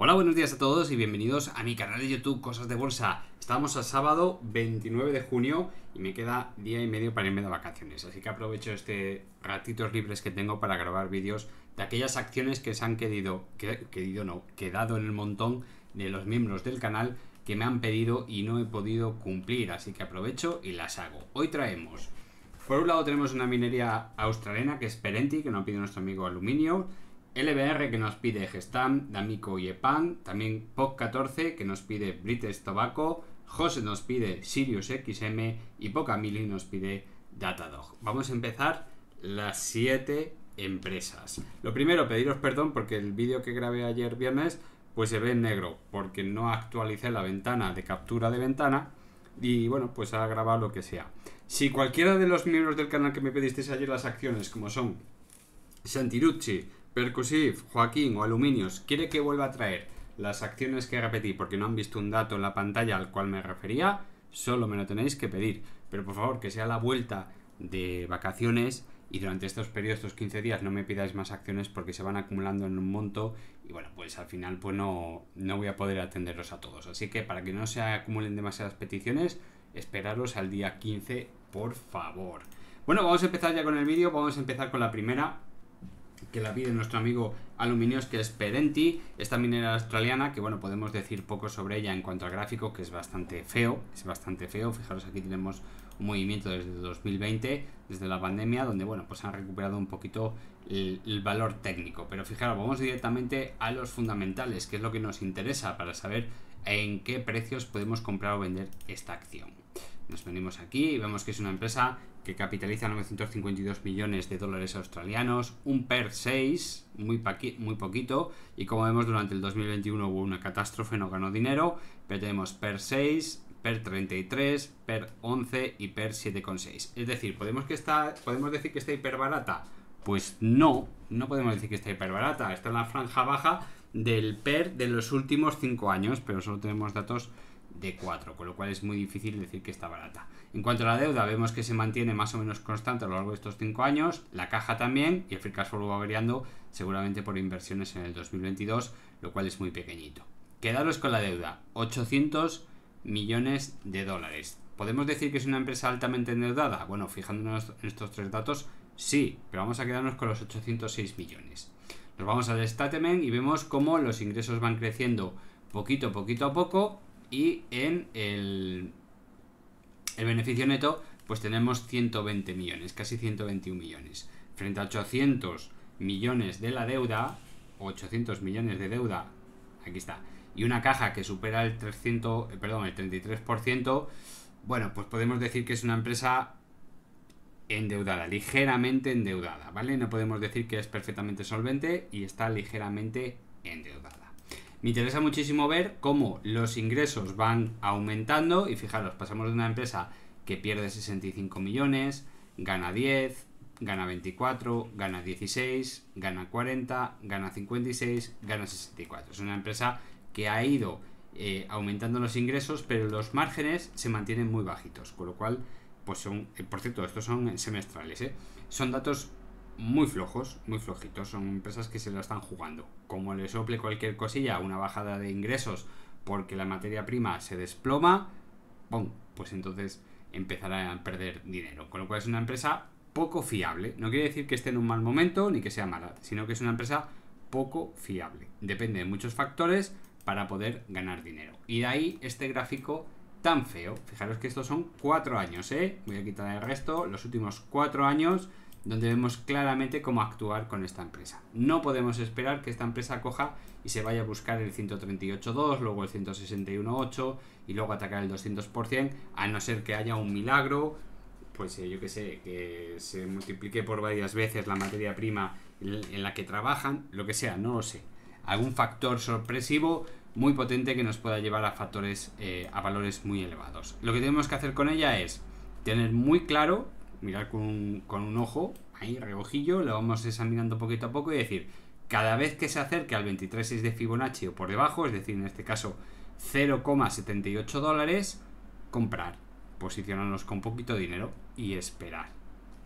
Hola, buenos días a todos y bienvenidos a mi canal de YouTube Cosas de Bolsa. Estamos a sábado 29 de junio y me queda día y medio para irme de vacaciones, así que aprovecho este ratitos libres que tengo para grabar vídeos de aquellas acciones que se han que, no, quedado en el montón de los miembros del canal que me han pedido y no he podido cumplir, así que aprovecho y las hago. Hoy traemos, por un lado tenemos una minería australiana que es Perenti, que nos pide nuestro amigo Aluminio, LBR que nos pide Gestam, D'Amico y Epan, también POC14 que nos pide British Tobacco, José nos pide Sirius XM y Pocamili nos pide Datadog. Vamos a empezar las 7 empresas. Lo primero, pediros perdón porque el vídeo que grabé ayer viernes pues se ve en negro porque no actualicé la ventana de captura de ventana y bueno, pues ha grabado lo que sea. Si cualquiera de los miembros del canal que me pedisteis ayer las acciones, como son Santirucci, Percusive, Joaquín o Aluminios quiere que vuelva a traer las acciones que repetí porque no han visto un dato en la pantalla al cual me refería, solo me lo tenéis que pedir. Pero por favor, que sea la vuelta de vacaciones y durante estos periodos, estos 15 días, no me pidáis más acciones porque se van acumulando en un monto y bueno, pues al final pues no, no voy a poder atenderlos a todos. Así que para que no se acumulen demasiadas peticiones, esperaros al día 15, por favor. Bueno, vamos a empezar ya con el vídeo, vamos a empezar con la primera, que la pide nuestro amigo Aluminios, que es Pedenti, esta minera australiana, que bueno, podemos decir poco sobre ella en cuanto al gráfico, que es bastante feo, es bastante feo, fijaros aquí tenemos un movimiento desde 2020, desde la pandemia, donde bueno, pues han recuperado un poquito el, el valor técnico, pero fijaros, vamos directamente a los fundamentales, que es lo que nos interesa para saber en qué precios podemos comprar o vender esta acción. Nos venimos aquí y vemos que es una empresa que capitaliza 952 millones de dólares australianos, un PER 6, muy, muy poquito, y como vemos durante el 2021 hubo una catástrofe, no ganó dinero, pero tenemos PER 6, PER 33, PER 11 y PER 7,6. Es decir, ¿podemos, que está, ¿podemos decir que está hiper barata? Pues no, no podemos decir que está hiper barata, está en la franja baja del PER de los últimos 5 años, pero solo tenemos datos de 4, con lo cual es muy difícil decir que está barata. En cuanto a la deuda, vemos que se mantiene más o menos constante a lo largo de estos 5 años, la caja también, y el free cash flow va variando seguramente por inversiones en el 2022, lo cual es muy pequeñito. Quedaros con la deuda, 800 millones de dólares. ¿Podemos decir que es una empresa altamente endeudada? Bueno, fijándonos en estos tres datos, sí, pero vamos a quedarnos con los 806 millones. Nos vamos al statement y vemos cómo los ingresos van creciendo poquito, poquito a poco y en el el beneficio neto, pues tenemos 120 millones, casi 121 millones. Frente a 800 millones de la deuda, 800 millones de deuda, aquí está, y una caja que supera el 300, eh, perdón, el 33%, bueno, pues podemos decir que es una empresa endeudada, ligeramente endeudada, ¿vale? No podemos decir que es perfectamente solvente y está ligeramente endeudada. Me interesa muchísimo ver cómo los ingresos van aumentando y fijaros, pasamos de una empresa que pierde 65 millones, gana 10, gana 24, gana 16, gana 40, gana 56, gana 64. Es una empresa que ha ido eh, aumentando los ingresos, pero los márgenes se mantienen muy bajitos, con lo cual, pues son, eh, por cierto, estos son semestrales, ¿eh? son datos muy flojos, muy flojitos. Son empresas que se la están jugando. Como le sople cualquier cosilla, una bajada de ingresos porque la materia prima se desploma, ¡pum! pues entonces empezará a perder dinero. Con lo cual es una empresa poco fiable. No quiere decir que esté en un mal momento ni que sea mala, sino que es una empresa poco fiable. Depende de muchos factores para poder ganar dinero. Y de ahí este gráfico tan feo. Fijaros que estos son cuatro años, ¿eh? Voy a quitar el resto. Los últimos cuatro años donde vemos claramente cómo actuar con esta empresa. No podemos esperar que esta empresa coja y se vaya a buscar el 138.2, luego el 161.8 y luego atacar el 200%, a no ser que haya un milagro, pues eh, yo que sé, que se multiplique por varias veces la materia prima en la que trabajan, lo que sea, no lo sé. Algún factor sorpresivo muy potente que nos pueda llevar a factores, eh, a valores muy elevados. Lo que tenemos que hacer con ella es tener muy claro mirar con, con un ojo, ahí, reojillo, lo vamos examinando poquito a poco y decir, cada vez que se acerque al 23.6 de Fibonacci o por debajo, es decir, en este caso 0,78 dólares, comprar, posicionarnos con poquito dinero y esperar,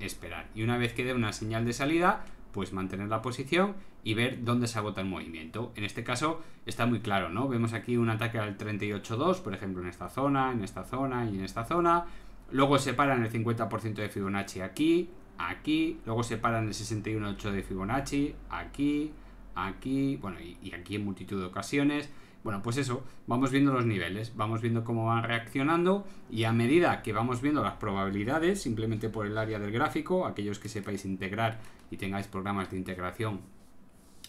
esperar. Y una vez que dé una señal de salida, pues mantener la posición y ver dónde se agota el movimiento. En este caso está muy claro, ¿no? Vemos aquí un ataque al 38.2, por ejemplo, en esta zona, en esta zona y en esta zona. Luego separan el 50% de Fibonacci aquí, aquí. Luego separan el 61.8 de Fibonacci aquí, aquí. Bueno, y, y aquí en multitud de ocasiones. Bueno, pues eso, vamos viendo los niveles, vamos viendo cómo van reaccionando y a medida que vamos viendo las probabilidades, simplemente por el área del gráfico, aquellos que sepáis integrar y tengáis programas de integración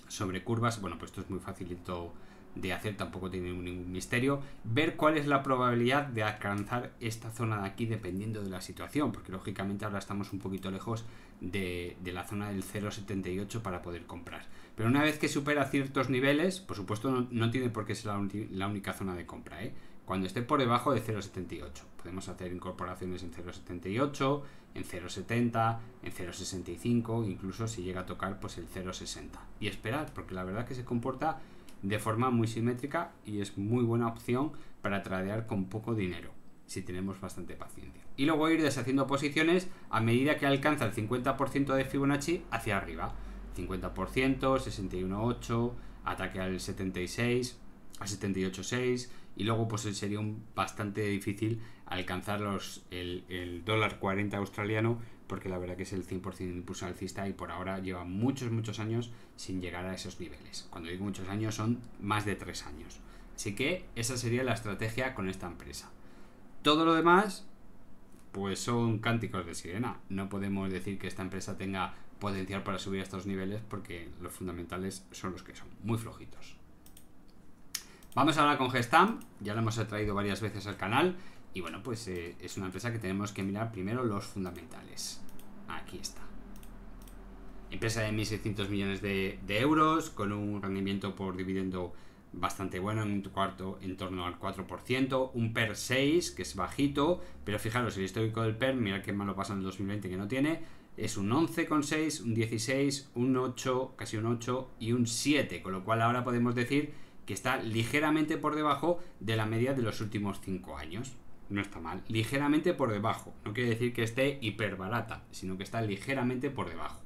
sobre curvas, bueno, pues esto es muy facilito de hacer, tampoco tiene ningún misterio. Ver cuál es la probabilidad de alcanzar esta zona de aquí dependiendo de la situación, porque lógicamente ahora estamos un poquito lejos de, la zona del 0,78 para poder comprar. Pero una vez que supera ciertos niveles, por supuesto no, tiene por qué ser la, única zona de compra. ¿eh? Cuando esté por debajo de 0,78, podemos hacer incorporaciones en 0,78, en 0,70, en 0,65, incluso si llega a tocar pues el 0,60. Y esperar, porque la verdad que se comporta de forma muy simétrica y es muy buena opción para tradear con poco dinero si tenemos bastante paciencia. Y luego ir deshaciendo posiciones a medida que alcanza el 50% de Fibonacci hacia arriba. 50%, 61.8, ataque al 76, a 78.6 y luego pues sería bastante difícil alcanzar los, el, el dólar 40 australiano porque la verdad que es el 100% de impulso alcista y por ahora lleva muchos, muchos años sin llegar a esos niveles. Cuando digo muchos años son más de 3 años. Así que esa sería la estrategia con esta empresa. Todo lo demás, pues son cánticos de sirena. No podemos decir que esta empresa tenga potencial para subir a estos niveles porque los fundamentales son los que son, muy flojitos. Vamos hablar con gestam ya lo hemos traído varias veces al canal. Y bueno, pues eh, es una empresa que tenemos que mirar primero los fundamentales. Aquí está. Empresa de 1.600 millones de, euros, con un rendimiento por dividendo bastante bueno, en un cuarto en torno al 4%, un PER 6, que es bajito, pero fijaros, el histórico del PER, mirad qué malo pasa en el 2020 que no tiene, es un 11,6, un 16, un 8, casi un 8 y un 7, con lo cual ahora podemos decir que está ligeramente por debajo de la media de los últimos 5 años no está mal. Ligeramente por debajo. No quiere decir que esté hiper barata, sino que está ligeramente por debajo.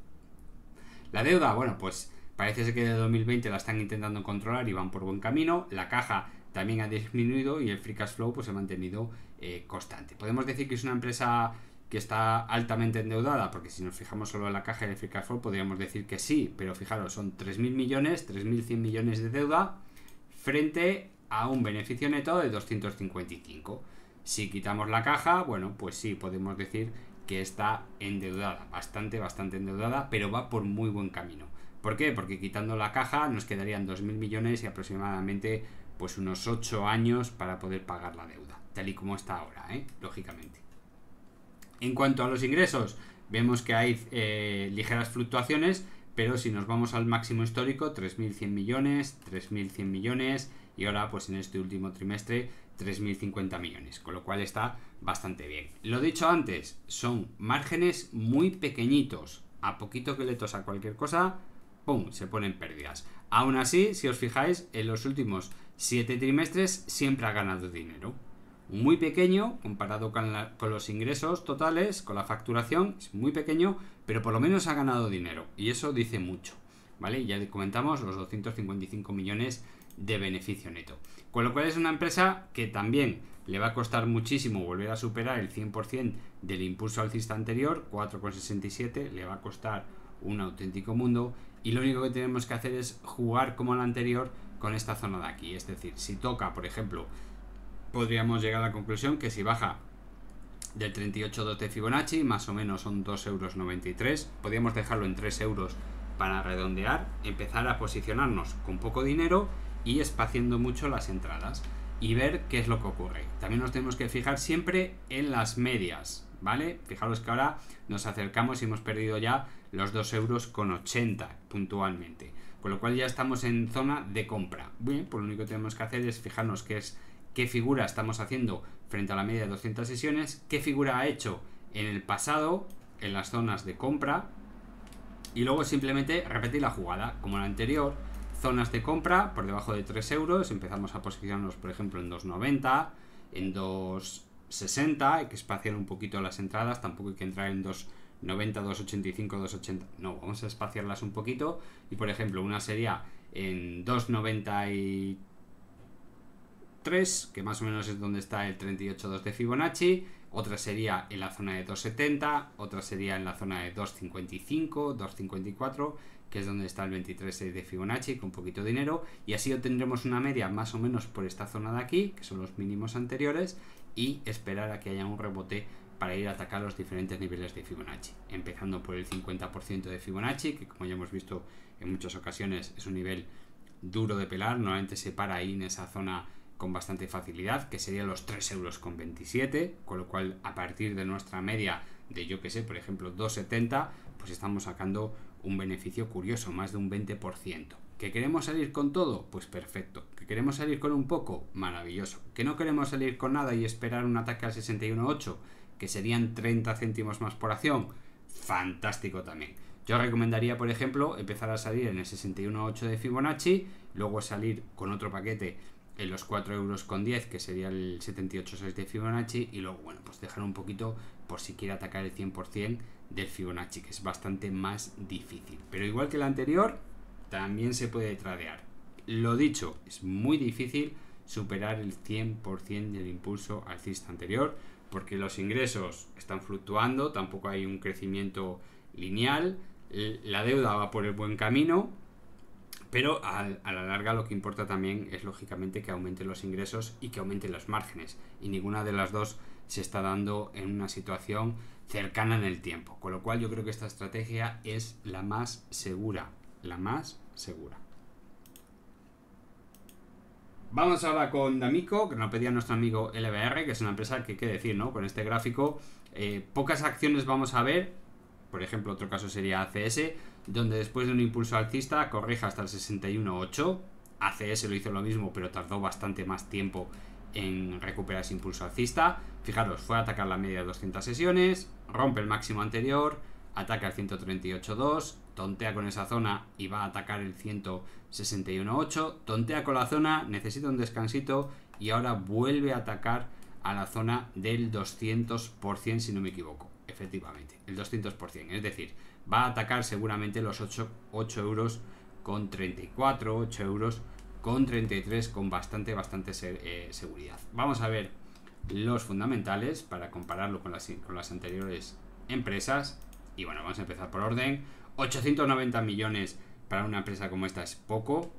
La deuda, bueno, pues parece que de 2020 la están intentando controlar y van por buen camino. La caja también ha disminuido y el free cash flow pues, se ha mantenido eh, constante. Podemos decir que es una empresa que está altamente endeudada, porque si nos fijamos solo en la caja el free cash flow podríamos decir que sí, pero fijaros, son 3.000 millones, 3.100 millones de deuda frente a un beneficio neto de 255. Si quitamos la caja, bueno, pues sí, podemos decir que está endeudada, bastante, bastante endeudada, pero va por muy buen camino. ¿Por qué? Porque quitando la caja nos quedarían 2.000 millones y aproximadamente pues unos 8 años para poder pagar la deuda, tal y como está ahora, ¿eh? lógicamente. En cuanto a los ingresos, vemos que hay eh, ligeras fluctuaciones, pero si nos vamos al máximo histórico, 3.100 millones, 3.100 millones, y ahora pues en este último trimestre 3.050 millones, con lo cual está bastante bien. Lo dicho antes, son márgenes muy pequeñitos. A poquito que le tosa cualquier cosa, ¡pum! se ponen pérdidas. Aún así, si os fijáis, en los últimos 7 trimestres siempre ha ganado dinero. Muy pequeño comparado con, con, los ingresos totales, con la facturación, es muy pequeño, pero por lo menos ha ganado dinero. Y eso dice mucho. ¿Vale? Ya comentamos los 255 millones de beneficio neto. Con lo cual es una empresa que también le va a costar muchísimo volver a superar el 100% del impulso alcista anterior, 4,67, le va a costar un auténtico mundo y lo único que tenemos que hacer es jugar como la anterior con esta zona de aquí, es decir, si toca, por ejemplo, podríamos llegar a la conclusión que si baja del 38% de Fibonacci, más o menos son 2,93 euros, podríamos dejarlo en 3 euros para redondear, empezar a posicionarnos con poco dinero y espaciando mucho las entradas y ver qué es lo que ocurre. También nos tenemos que fijar siempre en las medias, ¿vale? Fijaros que ahora nos acercamos y hemos perdido ya los dos euros con 80 puntualmente, con lo cual ya estamos en zona de compra. Bien, pues lo único que tenemos que hacer es fijarnos qué es qué figura estamos haciendo frente a la media de 200 sesiones, qué figura ha hecho en el pasado en las zonas de compra y luego simplemente repetir la jugada como la anterior Zonas de compra por debajo de 3 euros, empezamos a posicionarnos por ejemplo en 2,90, en 2,60, hay que espaciar un poquito las entradas, tampoco hay que entrar en 2,90, 2,85, 2,80, no, vamos a espaciarlas un poquito y por ejemplo una sería en 2,93, que más o menos es donde está el 38,2 de Fibonacci, otra sería en la zona de 2,70, otra sería en la zona de 2,55, 2,54 que es donde está el 23 de Fibonacci, con poquito dinero, y así obtendremos una media más o menos por esta zona de aquí, que son los mínimos anteriores, y esperar a que haya un rebote para ir a atacar los diferentes niveles de Fibonacci, empezando por el 50% de Fibonacci, que como ya hemos visto en muchas ocasiones es un nivel duro de pelar, normalmente se para ahí en esa zona con bastante facilidad, que serían los 3 euros con 27, con lo cual a partir de nuestra media de yo que sé, por ejemplo 2,70, pues estamos sacando un beneficio curioso, más de un 20%. ¿Que queremos salir con todo? Pues perfecto. ¿Que queremos salir con un poco? Maravilloso. ¿Que no queremos salir con nada y esperar un ataque al 61.8? Que serían 30 céntimos más por acción. Fantástico también. Yo recomendaría, por ejemplo, empezar a salir en el 61.8 de Fibonacci, luego salir con otro paquete en los 4 euros con que sería el 78.6 de Fibonacci, y luego, bueno, pues dejar un poquito por si quiere atacar el 100% del Fibonacci, que es bastante más difícil. Pero igual que el anterior, también se puede tradear. Lo dicho, es muy difícil superar el 100% del impulso alcista anterior, porque los ingresos están fluctuando, tampoco hay un crecimiento lineal, la deuda va por el buen camino, pero a, a, la larga lo que importa también es lógicamente que aumenten los ingresos y que aumenten los márgenes, y ninguna de las dos se está dando en una situación cercana en el tiempo. Con lo cual yo creo que esta estrategia es la más segura, la más segura. Vamos ahora con D'Amico, que nos pedía nuestro amigo LBR, que es una empresa que hay que decir, ¿no? Con este gráfico, eh, pocas acciones vamos a ver, por ejemplo, otro caso sería ACS, donde después de un impulso alcista correja hasta el 61.8. ACS lo hizo lo mismo, pero tardó bastante más tiempo en recuperar ese impulso alcista. Fijaros, fue a atacar la media de 200 sesiones, rompe el máximo anterior, ataca el 138.2, tontea con esa zona y va a atacar el 161.8, tontea con la zona, necesita un descansito y ahora vuelve a atacar a la zona del 200% si no me equivoco, efectivamente, el 200%, es decir, va a atacar seguramente los 8, euros con 34, 8 euros con 33 con bastante, bastante eh, seguridad. Vamos a ver los fundamentales para compararlo con las, con las anteriores empresas. Y bueno, vamos a empezar por orden. 890 millones para una empresa como esta es poco.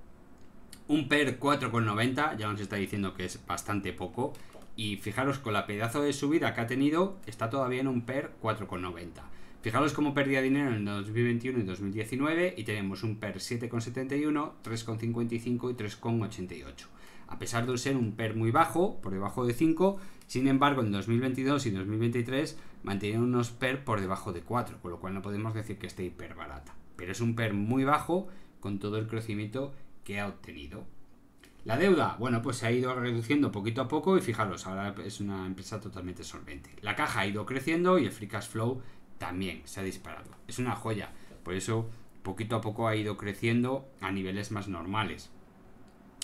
Un PER 4,90 ya nos está diciendo que es bastante poco. Y fijaros, con la pedazo de subida que ha tenido, está todavía en un PER 4,90. Fijaros cómo perdía dinero en 2021 y 2019 y tenemos un PER 7,71, 3,55 y 3,88. A pesar de ser un PER muy bajo, por debajo de 5, sin embargo en 2022 y 2023 mantienen unos PER por debajo de 4, con lo cual no podemos decir que esté hiper barata. Pero es un PER muy bajo con todo el crecimiento que ha obtenido. La deuda, bueno, pues se ha ido reduciendo poquito a poco y fijaros, ahora es una empresa totalmente solvente. La caja ha ido creciendo y el free cash flow también se ha disparado. Es una joya. Por eso poquito a poco ha ido creciendo a niveles más normales.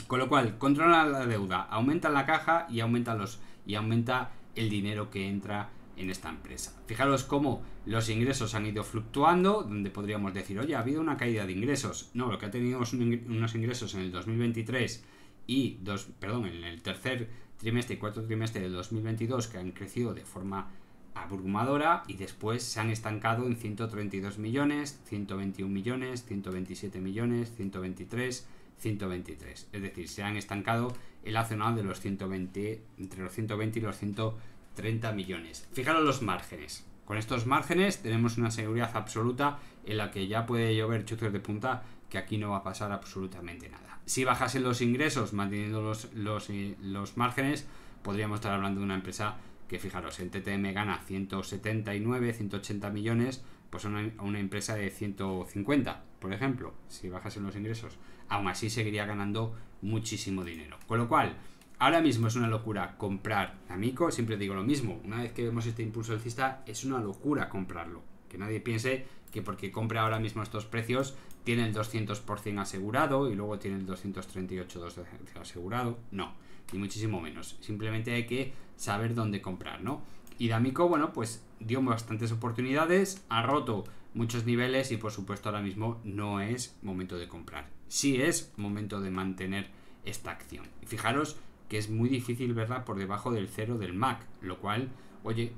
Con lo cual, controla la deuda, aumenta la caja y aumenta, los, y aumenta el dinero que entra en esta empresa. Fijaros cómo los ingresos han ido fluctuando, donde podríamos decir, oye, ha habido una caída de ingresos. No, lo que ha tenido es unos ingresos en el 2023 y, dos, perdón, en el tercer trimestre y cuarto trimestre del 2022 que han crecido de forma abrumadora y después se han estancado en 132 millones, 121 millones, 127 millones, 123, 123. Es decir, se han estancado el la de los 120, entre los 120 y los 130 millones. Fijaros los márgenes. Con estos márgenes tenemos una seguridad absoluta en la que ya puede llover chuchos de punta que aquí no va a pasar absolutamente nada. Si bajasen los ingresos manteniendo los, los, eh, los márgenes, podríamos estar hablando de una empresa que fijaros, el TTM gana 179, 180 millones, pues a una, una empresa de 150, por ejemplo, si bajasen los ingresos, aún así seguiría ganando muchísimo dinero. Con lo cual, ahora mismo es una locura comprar Amico, siempre digo lo mismo, una vez que vemos este impulso alcista, es una locura comprarlo. Que nadie piense que porque compre ahora mismo estos precios tiene el 200% asegurado y luego tiene el 238% asegurado. No y muchísimo menos. Simplemente hay que saber dónde comprar, ¿no? Y D'Amico, bueno, pues dio bastantes oportunidades, ha roto muchos niveles y por supuesto ahora mismo no es momento de comprar. Sí es momento de mantener esta acción. fijaros que es muy difícil verla por debajo del cero del MAC, lo cual, oye,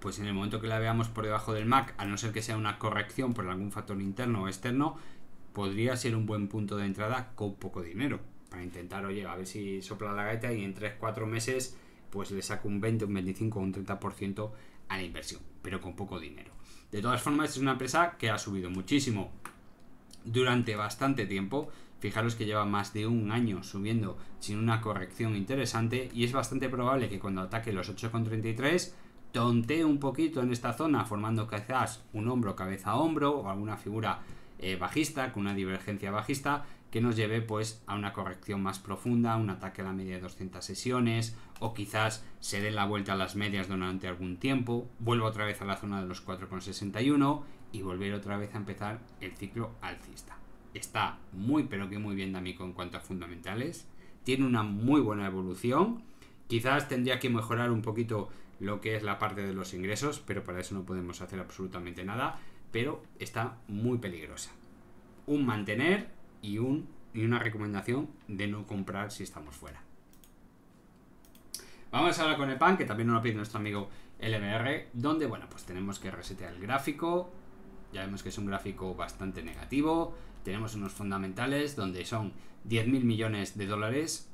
pues en el momento que la veamos por debajo del MAC, a no ser que sea una corrección por algún factor interno o externo, podría ser un buen punto de entrada con poco dinero para intentar, oye, a ver si sopla la gaita y en 3-4 meses pues le saco un 20, un 25 un 30% a la inversión, pero con poco dinero. De todas formas, es una empresa que ha subido muchísimo durante bastante tiempo. Fijaros que lleva más de un año subiendo sin una corrección interesante y es bastante probable que cuando ataque los 8,33 tontee un poquito en esta zona formando quizás un hombro cabeza a hombro o alguna figura eh, bajista con una divergencia bajista que nos lleve pues a una corrección más profunda, un ataque a la media de 200 sesiones o quizás se den la vuelta a las medias durante algún tiempo, vuelva otra vez a la zona de los 4,61 y volver otra vez a empezar el ciclo alcista. Está muy pero que muy bien D'Amico en cuanto a fundamentales, tiene una muy buena evolución, quizás tendría que mejorar un poquito lo que es la parte de los ingresos, pero para eso no podemos hacer absolutamente nada, pero está muy peligrosa. Un mantener y, una recomendación de no comprar si estamos fuera. Vamos ahora con el pan, que también nos lo pide nuestro amigo LMR, donde, bueno, pues tenemos que resetear el gráfico. Ya vemos que es un gráfico bastante negativo. Tenemos unos fundamentales donde son 10.000 millones de dólares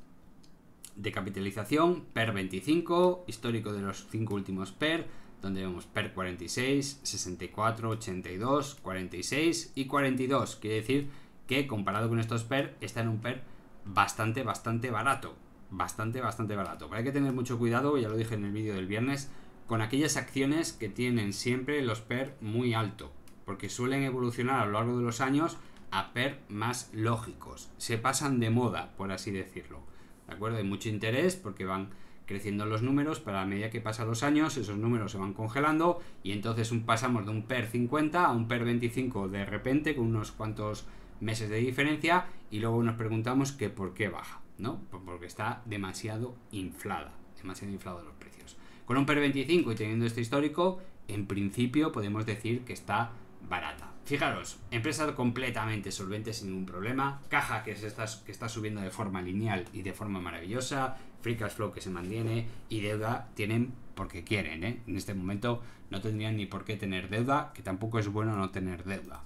de capitalización, PER 25, histórico de los 5 últimos PER, donde vemos PER 46, 64, 82, 46 y 42. Quiere decir que comparado con estos PER, está en un PER bastante, bastante barato. Bastante, bastante barato. Pero hay que tener mucho cuidado, ya lo dije en el vídeo del viernes, con aquellas acciones que tienen siempre los PER muy alto, porque suelen evolucionar a lo largo de los años a PER más lógicos. Se pasan de moda, por así decirlo. ¿De acuerdo? Hay mucho interés porque van creciendo los números, pero a medida que pasan los años, esos números se van congelando y entonces pasamos de un PER 50 a un PER 25 de repente con unos cuantos meses de diferencia y luego nos preguntamos que por qué baja, ¿no? porque está demasiado inflada, demasiado inflado los precios. Con un PER 25 y teniendo este histórico, en principio podemos decir que está barata. Fijaros, empresa completamente solvente sin ningún problema, caja que, está, que está subiendo de forma lineal y de forma maravillosa, free cash flow que se mantiene y deuda tienen porque quieren. ¿eh? En este momento no tendrían ni por qué tener deuda, que tampoco es bueno no tener deuda.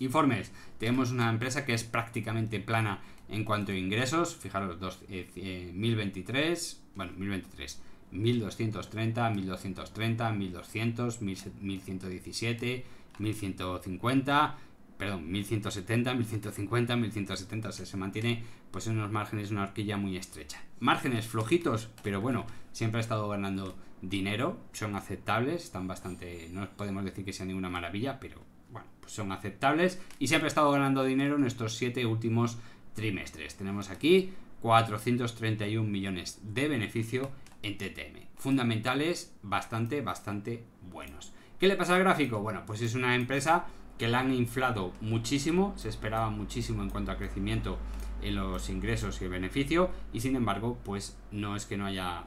Informes. Tenemos una empresa que es prácticamente plana en cuanto a ingresos. Fijaros, 1023, eh, eh, bueno, 1023. 1230, 1230, 1200, 1117, 1150, perdón, 1170, 1150, 1170, o sea, se mantiene pues en unos márgenes, una horquilla muy estrecha. Márgenes flojitos, pero bueno, siempre ha estado ganando dinero, son aceptables, están bastante, no podemos decir que sea ninguna maravilla, pero bueno, pues son aceptables y siempre ha estado ganando dinero en estos siete últimos trimestres. Tenemos aquí 431 millones de beneficio en TTM. Fundamentales bastante, bastante buenos. ¿Qué le pasa al gráfico? Bueno, pues es una empresa que la han inflado muchísimo, se esperaba muchísimo en cuanto a crecimiento en los ingresos y el beneficio, y sin embargo, pues no es que no haya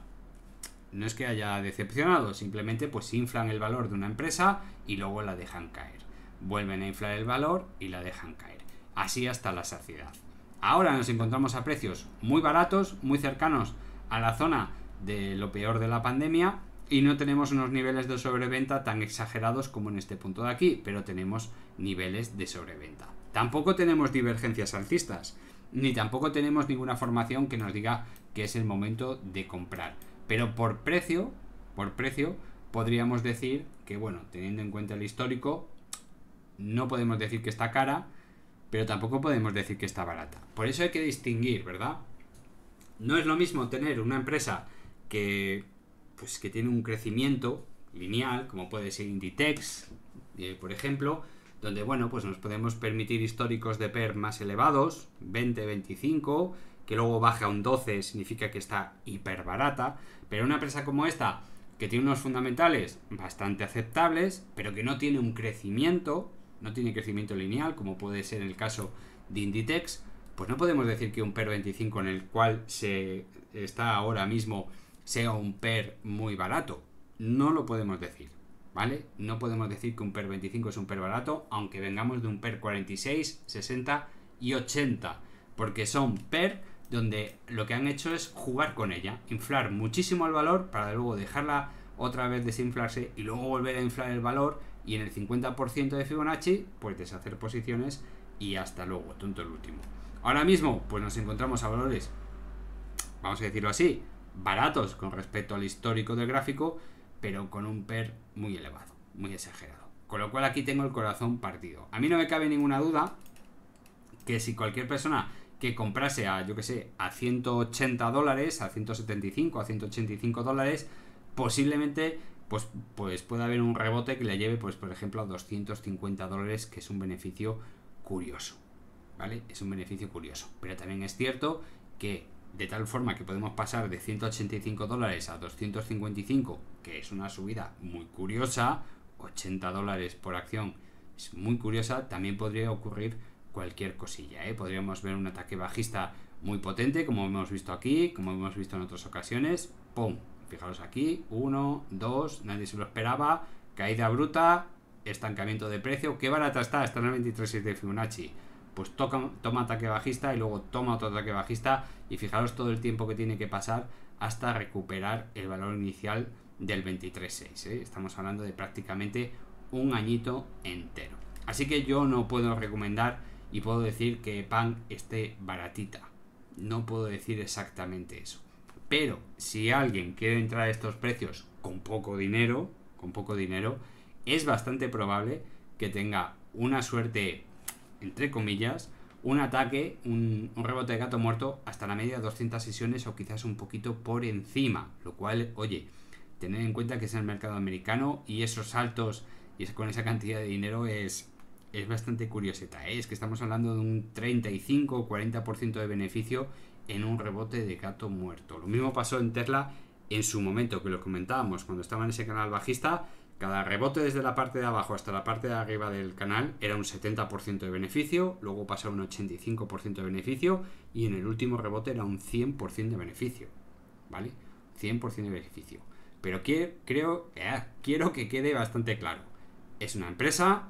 no es que haya decepcionado, simplemente pues inflan el valor de una empresa y luego la dejan caer vuelven a inflar el valor y la dejan caer. Así hasta la saciedad. Ahora nos encontramos a precios muy baratos, muy cercanos a la zona de lo peor de la pandemia y no tenemos unos niveles de sobreventa tan exagerados como en este punto de aquí, pero tenemos niveles de sobreventa. Tampoco tenemos divergencias alcistas, ni tampoco tenemos ninguna formación que nos diga que es el momento de comprar. Pero por precio, por precio, podríamos decir que, bueno, teniendo en cuenta el histórico, no podemos decir que está cara, pero tampoco podemos decir que está barata. Por eso hay que distinguir, ¿verdad? No es lo mismo tener una empresa que, pues, que tiene un crecimiento lineal, como puede ser Inditex, eh, por ejemplo, donde bueno, pues nos podemos permitir históricos de PER más elevados, 20, 25, que luego baja a un 12 significa que está hiper barata, pero una empresa como esta, que tiene unos fundamentales bastante aceptables, pero que no tiene un crecimiento, no tiene crecimiento lineal, como puede ser el caso de Inditex, pues no podemos decir que un PER 25 en el cual se está ahora mismo sea un PER muy barato. No lo podemos decir, ¿vale? No podemos decir que un PER 25 es un PER barato, aunque vengamos de un PER 46, 60 y 80, porque son PER donde lo que han hecho es jugar con ella, inflar muchísimo el valor para luego dejarla otra vez desinflarse y luego volver a inflar el valor y en el 50% de Fibonacci, puedes deshacer posiciones y hasta luego, tonto el último. Ahora mismo, pues nos encontramos a valores, vamos a decirlo así, baratos con respecto al histórico del gráfico, pero con un PER muy elevado, muy exagerado. Con lo cual aquí tengo el corazón partido. A mí no me cabe ninguna duda que si cualquier persona que comprase a, yo que sé, a 180 dólares, a 175, a 185 dólares, posiblemente pues, pues puede haber un rebote que le lleve, pues, por ejemplo, a 250 dólares, que es un beneficio curioso. ¿Vale? Es un beneficio curioso. Pero también es cierto que de tal forma que podemos pasar de 185 dólares a 255, que es una subida muy curiosa, 80 dólares por acción es muy curiosa, también podría ocurrir cualquier cosilla. ¿eh? Podríamos ver un ataque bajista muy potente, como hemos visto aquí, como hemos visto en otras ocasiones, ¡pum! Fijaros aquí, 1, 2, nadie se lo esperaba, caída bruta, estancamiento de precio. Qué barata está, está en el 23.6 de Fibonacci. Pues toca, toma ataque bajista y luego toma otro ataque bajista y fijaros todo el tiempo que tiene que pasar hasta recuperar el valor inicial del 23.6. ¿eh? Estamos hablando de prácticamente un añito entero. Así que yo no puedo recomendar y puedo decir que PAN esté baratita. No puedo decir exactamente eso. Pero si alguien quiere entrar a estos precios con poco dinero, con poco dinero, es bastante probable que tenga una suerte, entre comillas, un ataque, un, rebote de gato muerto hasta la media de 200 sesiones o quizás un poquito por encima. Lo cual, oye, tener en cuenta que es el mercado americano y esos saltos y con esa cantidad de dinero es, es bastante curioseta. ¿eh? Es que estamos hablando de un 35 o 40% de beneficio en un rebote de gato muerto. Lo mismo pasó en Tesla en su momento, que lo comentábamos cuando estaba en ese canal bajista. Cada rebote desde la parte de abajo hasta la parte de arriba del canal era un 70% de beneficio, luego pasa un 85% de beneficio y en el último rebote era un 100% de beneficio. ¿Vale? 100% de beneficio. Pero creo, eh, quiero que quede bastante claro. Es una empresa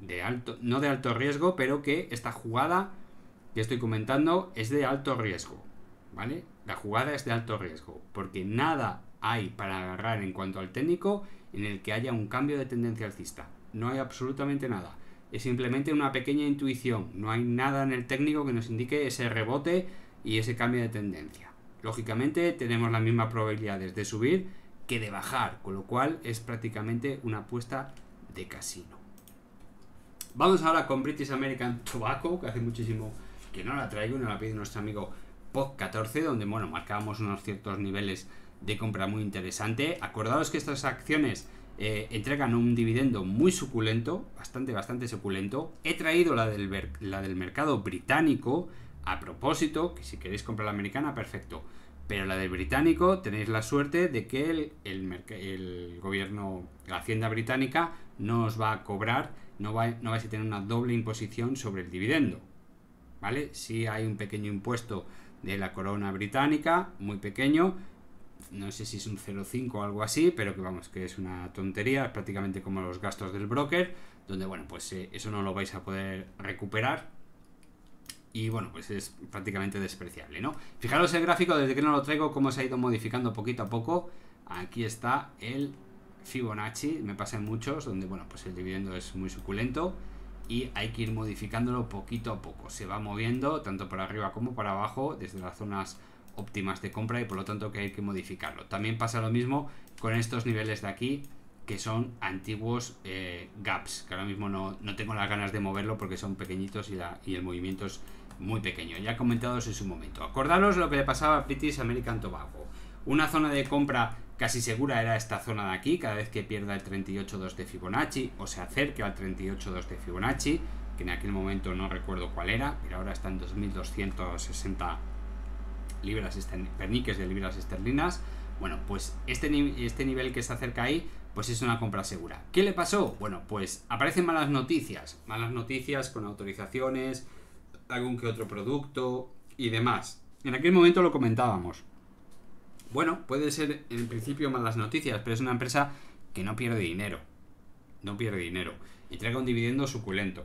de alto, no de alto riesgo, pero que esta jugada que estoy comentando es de alto riesgo, ¿vale? La jugada es de alto riesgo, porque nada hay para agarrar en cuanto al técnico en el que haya un cambio de tendencia alcista. No hay absolutamente nada. Es simplemente una pequeña intuición. No hay nada en el técnico que nos indique ese rebote y ese cambio de tendencia. Lógicamente tenemos las mismas probabilidades de subir que de bajar, con lo cual es prácticamente una apuesta de casino. Vamos ahora con British American Tobacco, que hace muchísimo que no la traigo, no la pide nuestro amigo POC14, donde bueno, marcábamos unos ciertos niveles de compra muy interesante. Acordaos que estas acciones eh, entregan un dividendo muy suculento, bastante, bastante suculento. He traído la del, la del mercado británico a propósito, que si queréis comprar la americana, perfecto. Pero la del británico tenéis la suerte de que el, gobierno, la hacienda británica, no os va a cobrar, no, va, no vais a tener una doble imposición sobre el dividendo. ¿vale? si hay un pequeño impuesto de la corona británica, muy pequeño, no sé si es un 0,5 o algo así, pero que vamos, que es una tontería, prácticamente como los gastos del broker, donde bueno, pues eh, eso no lo vais a poder recuperar. Y bueno, pues es prácticamente despreciable, ¿no? Fijaros el gráfico, desde que no lo traigo, cómo se ha ido modificando poquito a poco. Aquí está el Fibonacci, me pasan muchos, donde bueno, pues el dividendo es muy suculento y hay que ir modificándolo poquito a poco. Se va moviendo tanto para arriba como para abajo desde las zonas óptimas de compra y por lo tanto que hay que modificarlo. También pasa lo mismo con estos niveles de aquí que son antiguos eh, gaps, que ahora mismo no, tengo las ganas de moverlo porque son pequeñitos y, y el movimiento es muy pequeño. Ya comentados en su momento. Acordaros lo que le pasaba a British American Tobacco. Una zona de compra casi segura era esta zona de aquí, cada vez que pierda el 38.2 de Fibonacci o se acerque al 38.2 de Fibonacci, que en aquel momento no recuerdo cuál era, pero ahora está en 2.260 libras perniques de libras esterlinas, bueno, pues este, este nivel que se acerca ahí, pues es una compra segura. ¿Qué le pasó? Bueno, pues aparecen malas noticias, malas noticias con autorizaciones, algún que otro producto y demás. En aquel momento lo comentábamos bueno, puede ser en principio malas noticias, pero es una empresa que no pierde dinero. No pierde dinero. Y trae un dividendo suculento.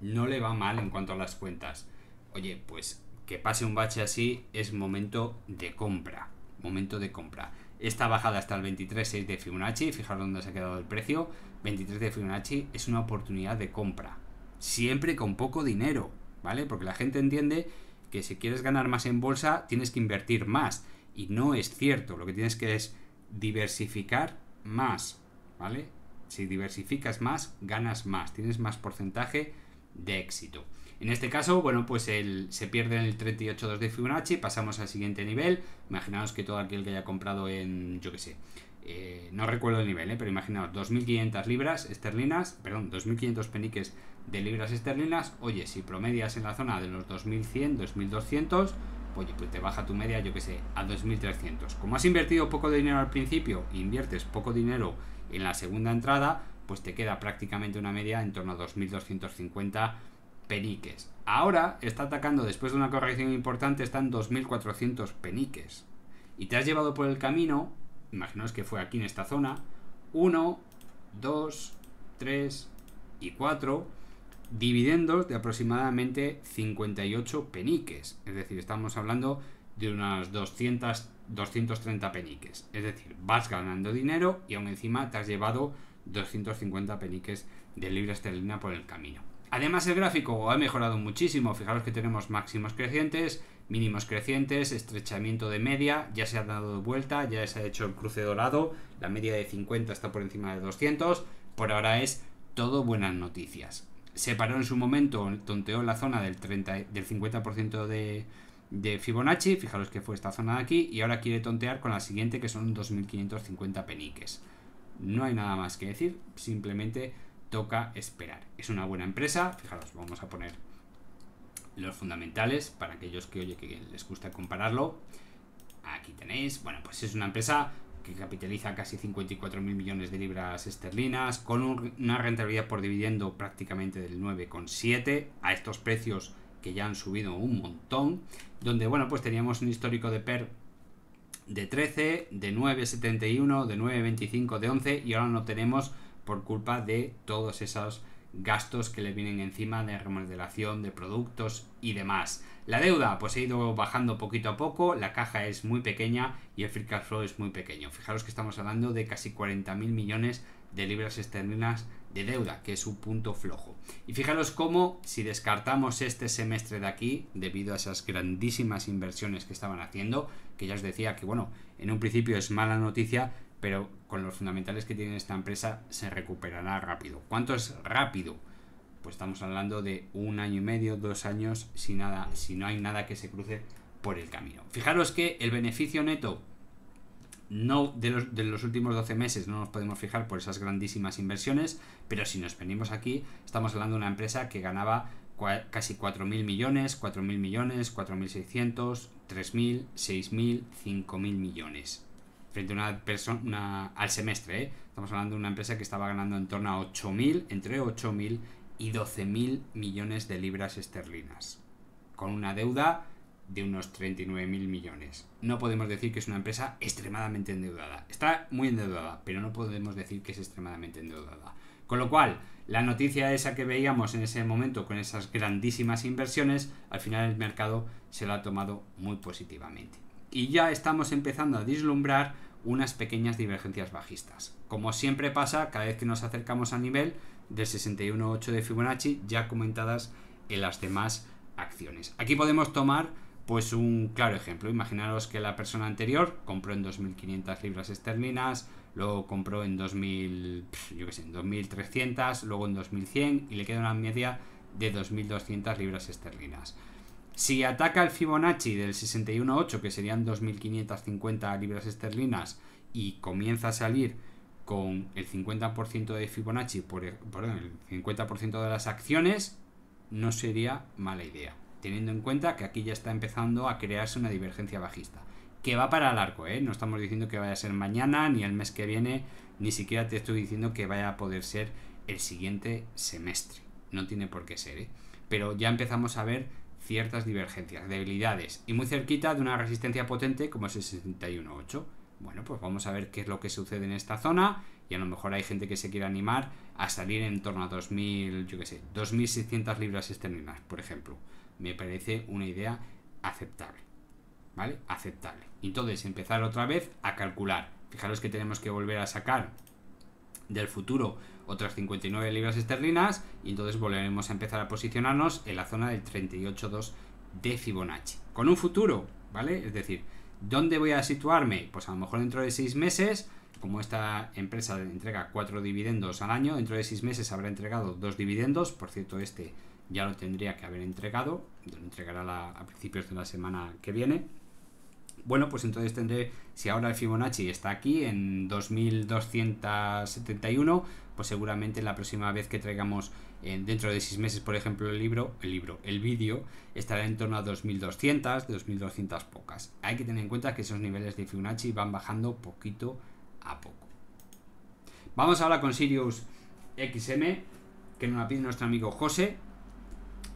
No le va mal en cuanto a las cuentas. Oye, pues que pase un bache así es momento de compra. Momento de compra. Esta bajada hasta el 23.6 de Fibonacci, fijaros dónde se ha quedado el precio. 23 de Fibonacci es una oportunidad de compra. Siempre con poco dinero, ¿vale? Porque la gente entiende que si quieres ganar más en bolsa, tienes que invertir más. Y no es cierto, lo que tienes que es diversificar más, ¿vale? Si diversificas más, ganas más, tienes más porcentaje de éxito. En este caso, bueno, pues se pierde en el 38.2 de Fibonacci, pasamos al siguiente nivel. Imaginaos que todo aquel que haya comprado en, yo qué sé, eh, no recuerdo el nivel, eh, pero imaginaos 2.500 libras esterlinas, perdón, 2.500 peniques de libras esterlinas. Oye, si promedias en la zona de los 2.100, 2.200 oye, pues te baja tu media, yo que sé, a 2.300. Como has invertido poco dinero al principio, inviertes poco dinero en la segunda entrada, pues te queda prácticamente una media en torno a 2.250 peniques. Ahora está atacando, después de una corrección importante, están 2.400 peniques. Y te has llevado por el camino, imaginaos que fue aquí en esta zona, 1, 2, 3 y 4 dividendos de aproximadamente 58 peniques. Es decir, estamos hablando de unas 200, 230 peniques. Es decir, vas ganando dinero y aún encima te has llevado 250 peniques de libra esterlina por el camino. Además el gráfico ha mejorado muchísimo, fijaros que tenemos máximos crecientes, mínimos crecientes, estrechamiento de media, ya se ha dado vuelta, ya se ha hecho el cruce dorado, la media de 50 está por encima de 200, por ahora es todo buenas noticias se paró en su momento, tonteó en la zona del, 30, del 50% de, de Fibonacci, fijaros que fue esta zona de aquí, y ahora quiere tontear con la siguiente que son 2.550 peniques. No hay nada más que decir, simplemente toca esperar. Es una buena empresa, fijaros, vamos a poner los fundamentales para aquellos que, oye, que les gusta compararlo. Aquí tenéis, bueno, pues es una empresa que capitaliza casi 54.000 millones de libras esterlinas, con una rentabilidad por dividendo prácticamente del 9,7 a estos precios que ya han subido un montón, donde bueno, pues teníamos un histórico de PER de 13, de 9,71, de 9,25, de 11 y ahora no tenemos por culpa de todos esos gastos que le vienen encima de remodelación de productos y demás. La deuda pues ha ido bajando poquito a poco, la caja es muy pequeña y el free cash flow es muy pequeño. Fijaros que estamos hablando de casi 40 mil millones de libras esterlinas de deuda, que es un punto flojo. Y fijaros cómo si descartamos este semestre de aquí, debido a esas grandísimas inversiones que estaban haciendo, que ya os decía que bueno, en un principio es mala noticia, pero con los fundamentales que tiene esta empresa se recuperará rápido. ¿Cuánto es rápido? Pues estamos hablando de un año y medio, dos años, si, nada, si no hay nada que se cruce por el camino. Fijaros que el beneficio neto no de los, últimos 12 meses no nos podemos fijar por esas grandísimas inversiones, pero si nos venimos aquí, estamos hablando de una empresa que ganaba casi 4.000 millones, 4.000 millones, 4.600, 3.000, 6.000, 5.000 millones frente a una persona al semestre. ¿eh? Estamos hablando de una empresa que estaba ganando en torno a 8.000, entre 8.000 y 12.000 millones de libras esterlinas, con una deuda de unos 39.000 millones. No podemos decir que es una empresa extremadamente endeudada. Está muy endeudada, pero no podemos decir que es extremadamente endeudada. Con lo cual, la noticia esa que veíamos en ese momento con esas grandísimas inversiones, al final el mercado se la ha tomado muy positivamente y ya estamos empezando a dislumbrar unas pequeñas divergencias bajistas. Como siempre pasa, cada vez que nos acercamos al nivel del 61.8 de Fibonacci, ya comentadas en las demás acciones. Aquí podemos tomar pues un claro ejemplo. Imaginaros que la persona anterior compró en 2.500 libras esterlinas, luego compró en 2.000, en 2.300, luego en 2.100 y le queda una media de 2.200 libras esterlinas. Si ataca el Fibonacci del 61.8, que serían 2.550 libras esterlinas, y comienza a salir con el 50% de Fibonacci, por, e, el 50% de las acciones, no sería mala idea, teniendo en cuenta que aquí ya está empezando a crearse una divergencia bajista, que va para largo, ¿eh? no estamos diciendo que vaya a ser mañana, ni el mes que viene, ni siquiera te estoy diciendo que vaya a poder ser el siguiente semestre, no tiene por qué ser, ¿eh? pero ya empezamos a ver ciertas divergencias, debilidades y muy cerquita de una resistencia potente como es el 61.8. Bueno, pues vamos a ver qué es lo que sucede en esta zona y a lo mejor hay gente que se quiera animar a salir en torno a 2.000, yo qué sé, 2.600 libras esterlinas, por ejemplo. Me parece una idea aceptable, ¿vale? Aceptable. Entonces, empezar otra vez a calcular. Fijaros que tenemos que volver a sacar del futuro otras 59 libras esterlinas y entonces volveremos a empezar a posicionarnos en la zona del 38.2 de Fibonacci. Con un futuro, ¿vale? Es decir, ¿dónde voy a situarme? Pues a lo mejor dentro de 6 meses, como esta empresa entrega 4 dividendos al año, dentro de 6 meses habrá entregado dos dividendos, por cierto, este ya lo tendría que haber entregado, lo entregará a principios de la semana que viene. Bueno, pues entonces tendré, si ahora el Fibonacci está aquí en 2271, pues seguramente la próxima vez que traigamos eh, dentro de seis meses, por ejemplo, el libro, el libro, el vídeo, estará en torno a 2200, 2200 pocas. Hay que tener en cuenta que esos niveles de Fibonacci van bajando poquito a poco. Vamos ahora con Sirius XM, que nos la pide nuestro amigo José,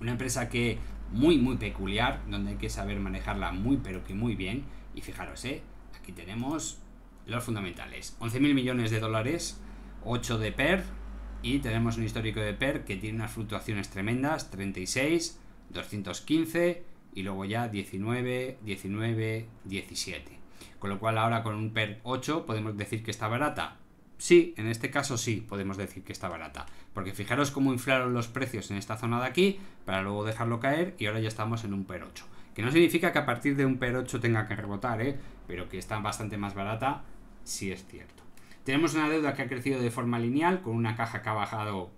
una empresa que muy muy peculiar, donde hay que saber manejarla muy pero que muy bien. Y fijaros, eh, aquí tenemos los fundamentales. 11.000 millones de dólares 8 de PER y tenemos un histórico de PER que tiene unas fluctuaciones tremendas, 36, 215 y luego ya 19, 19, 17. Con lo cual ahora con un PER 8 podemos decir que está barata. Sí, en este caso sí podemos decir que está barata. Porque fijaros cómo inflaron los precios en esta zona de aquí para luego dejarlo caer y ahora ya estamos en un PER 8. Que no significa que a partir de un PER 8 tenga que rebotar, ¿eh? pero que está bastante más barata, sí es cierto. Tenemos una deuda que ha crecido de forma lineal, con una caja que ha bajado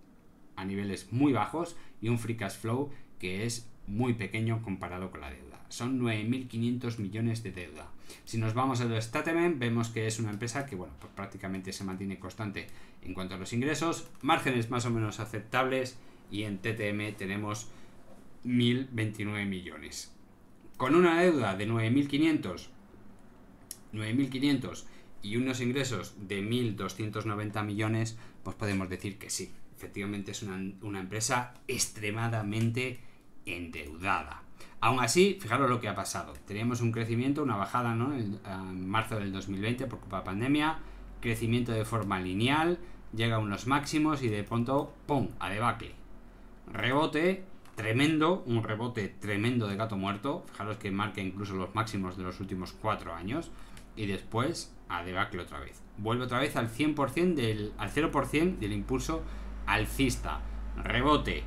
a niveles muy bajos y un free cash flow que es muy pequeño comparado con la deuda. Son 9.500 millones de deuda. Si nos vamos al statement, vemos que es una empresa que bueno, prácticamente se mantiene constante en cuanto a los ingresos, márgenes más o menos aceptables y en TTM tenemos 1.029 millones. Con una deuda de 9.500, 9.500 y unos ingresos de 1.290 millones, pues podemos decir que sí, efectivamente es una, empresa extremadamente endeudada. Aún así, fijaros lo que ha pasado. tenemos un crecimiento, una bajada ¿no? en, marzo del 2020 por culpa de la pandemia, crecimiento de forma lineal, llega a unos máximos y de pronto, ¡pum!, a debacle. Rebote tremendo, un rebote tremendo de gato muerto. Fijaros que marca incluso los máximos de los últimos cuatro años. Y después a debacle otra vez. Vuelve otra vez al 100% del, al 0% del impulso alcista. Rebote.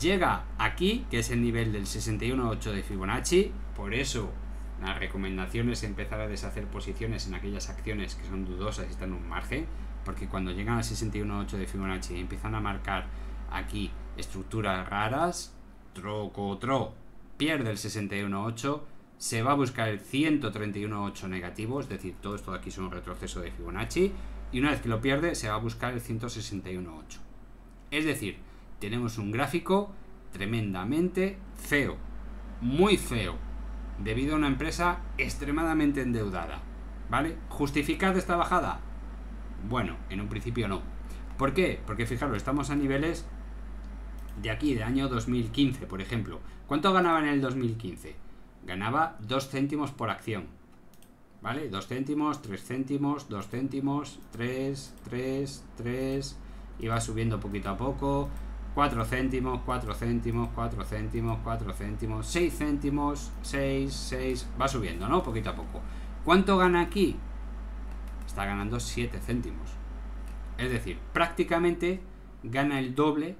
Llega aquí, que es el nivel del 61.8 de Fibonacci. Por eso la recomendación es empezar a deshacer posiciones en aquellas acciones que son dudosas y están en un margen. Porque cuando llegan al 61.8 de Fibonacci y empiezan a marcar aquí estructuras raras, troco, tro, pierde el 61.8 se va a buscar el 131.8 negativo, es decir, todo esto de aquí es un retroceso de Fibonacci, y una vez que lo pierde se va a buscar el 161.8. Es decir, tenemos un gráfico tremendamente feo, muy feo, debido a una empresa extremadamente endeudada. ¿Vale? ¿Justificada esta bajada? Bueno, en un principio no. ¿Por qué? Porque fijaros, estamos a niveles de aquí, de año 2015, por ejemplo. ¿Cuánto ganaba en el 2015? ganaba 2 céntimos por acción. ¿Vale? 2 céntimos, 3 céntimos, 2 céntimos, 3, 3, 3. Y va subiendo poquito a poco. 4 céntimos, 4 céntimos, 4 céntimos, 4 céntimos, 6 céntimos, 6, 6. Va subiendo, ¿no? Poquito a poco. ¿Cuánto gana aquí? Está ganando 7 céntimos. Es decir, prácticamente gana el doble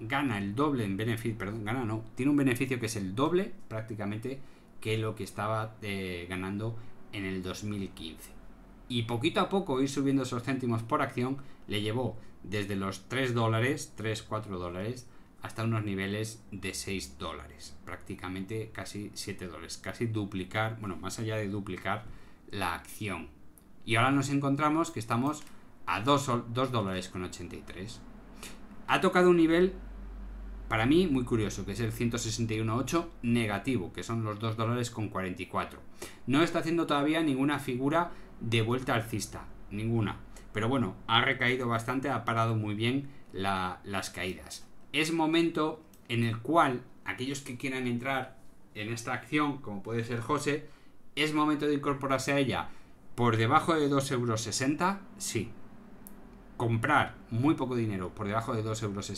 gana el doble en beneficio, perdón, gana no, tiene un beneficio que es el doble prácticamente que lo que estaba eh, ganando en el 2015. Y poquito a poco ir subiendo esos céntimos por acción le llevó desde los 3 dólares, 3, 4 dólares, hasta unos niveles de 6 dólares, prácticamente casi 7 dólares, casi duplicar, bueno, más allá de duplicar la acción. Y ahora nos encontramos que estamos a 2, 2 dólares con 83. Ha tocado un nivel para mí muy curioso, que es el 161.8 negativo, que son los 2 dólares con 44. No está haciendo todavía ninguna figura de vuelta alcista, ninguna. Pero bueno, ha recaído bastante, ha parado muy bien las caídas. Es momento en el cual aquellos que quieran entrar en esta acción, como puede ser José, es momento de incorporarse a ella por debajo de 2,60 euros, sí. Comprar muy poco dinero por debajo de 2,60 euros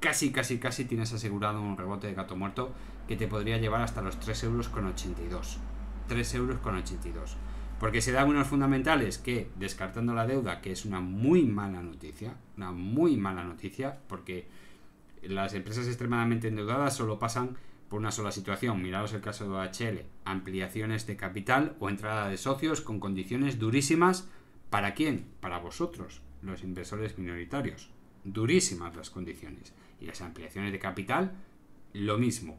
casi, casi, casi tienes asegurado un rebote de gato muerto que te podría llevar hasta los tres euros con tres euros con Porque se dan unos fundamentales que, descartando la deuda, que es una muy mala noticia, una muy mala noticia, porque las empresas extremadamente endeudadas solo pasan por una sola situación. Mirados el caso de HL, ampliaciones de capital o entrada de socios con condiciones durísimas. ¿Para quién? Para vosotros, los inversores minoritarios. Durísimas las condiciones y las ampliaciones de capital, lo mismo.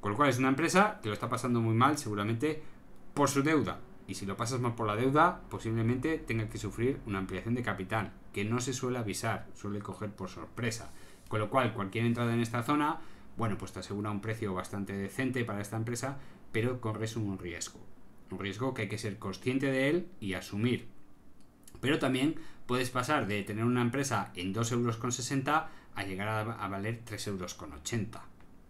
Con lo cual es una empresa que lo está pasando muy mal seguramente por su deuda. Y si lo pasas mal por la deuda, posiblemente tenga que sufrir una ampliación de capital, que no se suele avisar, suele coger por sorpresa. Con lo cual, cualquier entrada en esta zona, bueno, pues te asegura un precio bastante decente para esta empresa, pero corres un riesgo. Un riesgo que hay que ser consciente de él y asumir. Pero también puedes pasar de tener una empresa en 2,60 euros a llegar a, valer 3,80 euros.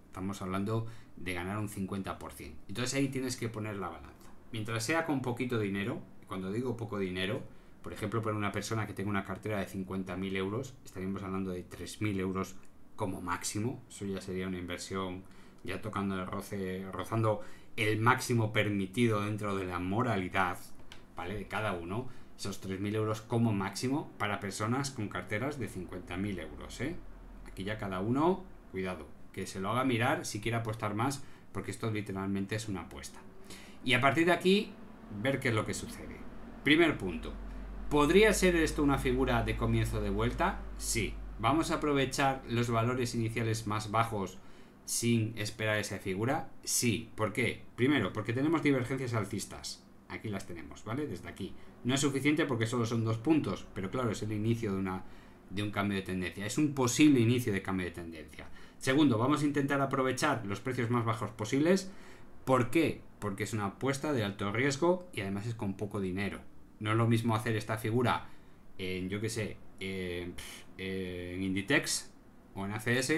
Estamos hablando de ganar un 50%. Entonces ahí tienes que poner la balanza. Mientras sea con poquito dinero, cuando digo poco dinero, por ejemplo, para una persona que tenga una cartera de 50.000 euros, estaríamos hablando de 3.000 euros como máximo. Eso ya sería una inversión ya tocando el roce, rozando el máximo permitido dentro de la moralidad, ¿vale? De cada uno esos 3.000 euros como máximo para personas con carteras de 50.000 euros. ¿eh? Aquí ya cada uno, cuidado, que se lo haga mirar si quiere apostar más, porque esto literalmente es una apuesta. Y a partir de aquí, ver qué es lo que sucede. Primer punto, ¿podría ser esto una figura de comienzo de vuelta? Sí. ¿Vamos a aprovechar los valores iniciales más bajos sin esperar esa figura? Sí. ¿Por qué? Primero, porque tenemos divergencias alcistas. Aquí las tenemos, ¿vale? Desde aquí. No es suficiente porque solo son dos puntos, pero claro, es el inicio de, una, de un cambio de tendencia. Es un posible inicio de cambio de tendencia. Segundo, vamos a intentar aprovechar los precios más bajos posibles. ¿Por qué? Porque es una apuesta de alto riesgo y además es con poco dinero. No es lo mismo hacer esta figura en, yo qué sé, en, en Inditex o en ACS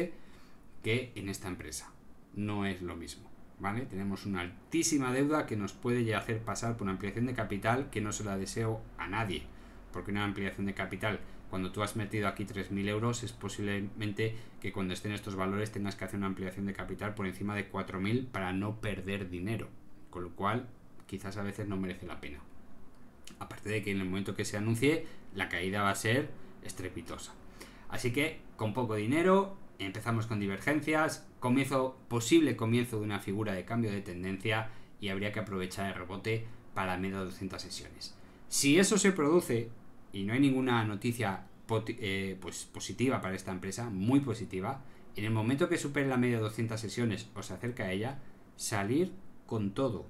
que en esta empresa. No es lo mismo. ¿vale? Tenemos una altísima deuda que nos puede hacer pasar por una ampliación de capital que no se la deseo a nadie, porque una ampliación de capital, cuando tú has metido aquí 3.000 euros, es posiblemente que cuando estén estos valores tengas que hacer una ampliación de capital por encima de 4.000 para no perder dinero, con lo cual quizás a veces no merece la pena. Aparte de que en el momento que se anuncie, la caída va a ser estrepitosa. Así que con poco dinero Empezamos con divergencias, comienzo, posible comienzo de una figura de cambio de tendencia y habría que aprovechar el rebote para media 200 sesiones. Si eso se produce y no hay ninguna noticia eh, pues positiva para esta empresa, muy positiva, en el momento que supere la media de 200 sesiones o se acerca a ella, salir con todo.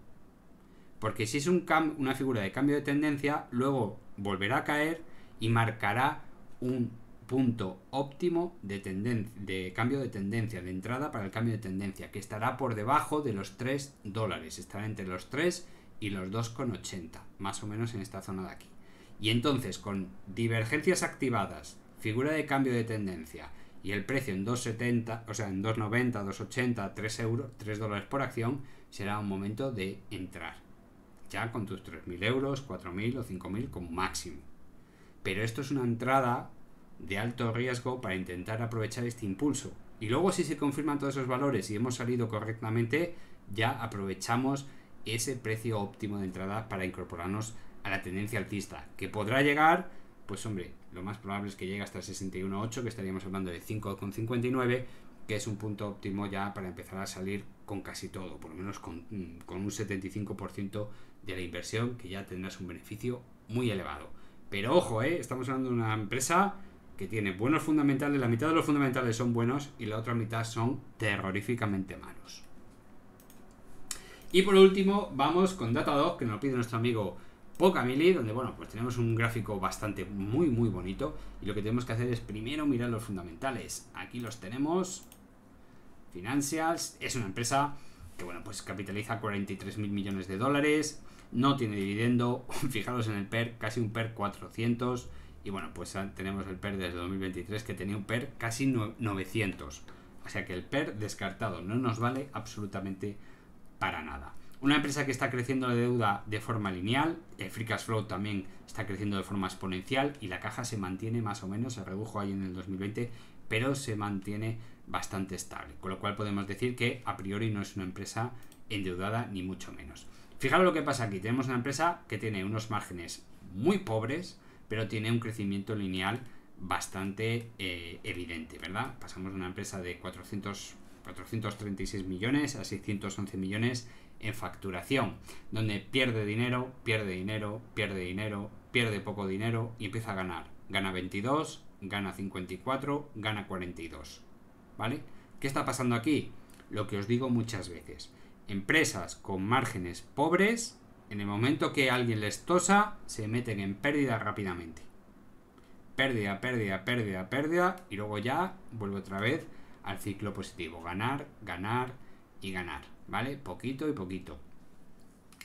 Porque si es una figura de cambio de tendencia, luego volverá a caer y marcará un punto óptimo de, cambio de tendencia, de entrada para el cambio de tendencia, que estará por debajo de los 3 dólares, estará entre los 3 y los 2,80, más o menos en esta zona de aquí. Y entonces, con divergencias activadas, figura de cambio de tendencia y el precio en 2,70, o sea, en 2,90, 2,80, 3 euros, 3 dólares por acción, será un momento de entrar. Ya con tus 3.000 euros, 4.000 o 5.000 como máximo. Pero esto es una entrada de alto riesgo para intentar aprovechar este impulso. Y luego si se confirman todos esos valores y hemos salido correctamente, ya aprovechamos ese precio óptimo de entrada para incorporarnos a la tendencia alcista, que podrá llegar, pues hombre, lo más probable es que llegue hasta el 61.8, que estaríamos hablando de 5,59, que es un punto óptimo ya para empezar a salir con casi todo, por lo menos con, mm, un 75% de la inversión, que ya tendrás un beneficio muy elevado. Pero ojo, ¿eh? estamos hablando de una empresa que tiene buenos fundamentales, la mitad de los fundamentales son buenos y la otra mitad son terroríficamente malos. Y por último, vamos con Datadog, que nos lo pide nuestro amigo Pocamili, donde bueno, pues tenemos un gráfico bastante muy muy bonito y lo que tenemos que hacer es primero mirar los fundamentales. Aquí los tenemos. Financials es una empresa que bueno, pues capitaliza 43 mil millones de dólares, no tiene dividendo, fijaros en el PER, casi un PER 400 y bueno, pues tenemos el PER desde 2023 que tenía un PER casi 900. O sea que el PER descartado no nos vale absolutamente para nada. Una empresa que está creciendo la deuda de forma lineal, el eh, Free Cash Flow también está creciendo de forma exponencial y la caja se mantiene más o menos, se redujo ahí en el 2020, pero se mantiene bastante estable. Con lo cual podemos decir que a priori no es una empresa endeudada ni mucho menos. Fijaros lo que pasa aquí, tenemos una empresa que tiene unos márgenes muy pobres, pero tiene un crecimiento lineal bastante eh, evidente, ¿verdad? Pasamos de una empresa de 400, 436 millones a 611 millones en facturación, donde pierde dinero, pierde dinero, pierde dinero, pierde poco dinero y empieza a ganar. Gana 22, gana 54, gana 42. ¿Vale? ¿Qué está pasando aquí? Lo que os digo muchas veces. Empresas con márgenes pobres en el momento que alguien les tosa, se meten en pérdida rápidamente. Pérdida, pérdida, pérdida, pérdida. Y luego ya vuelve otra vez al ciclo positivo. Ganar, ganar y ganar. ¿Vale? Poquito y poquito.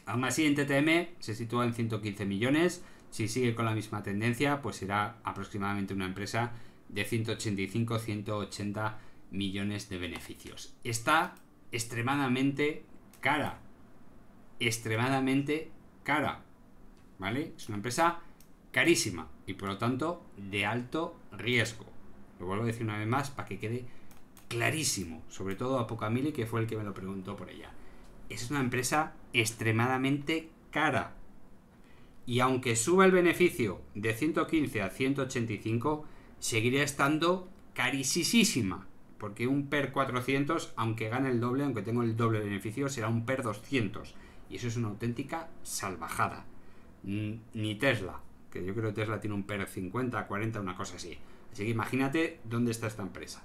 Aún así, en TTM se sitúa en 115 millones. Si sigue con la misma tendencia, pues será aproximadamente una empresa de 185-180 millones de beneficios. Está extremadamente cara extremadamente cara, ¿vale? Es una empresa carísima y por lo tanto de alto riesgo. Lo vuelvo a decir una vez más para que quede clarísimo, sobre todo a y que fue el que me lo preguntó por ella. Es una empresa extremadamente cara. Y aunque suba el beneficio de 115 a 185, seguiría estando carísima. Porque un PER 400, aunque gane el doble, aunque tenga el doble beneficio, será un PER 200 y eso es una auténtica salvajada. Ni Tesla, que yo creo que Tesla tiene un PER 50, 40, una cosa así. Así que imagínate dónde está esta empresa.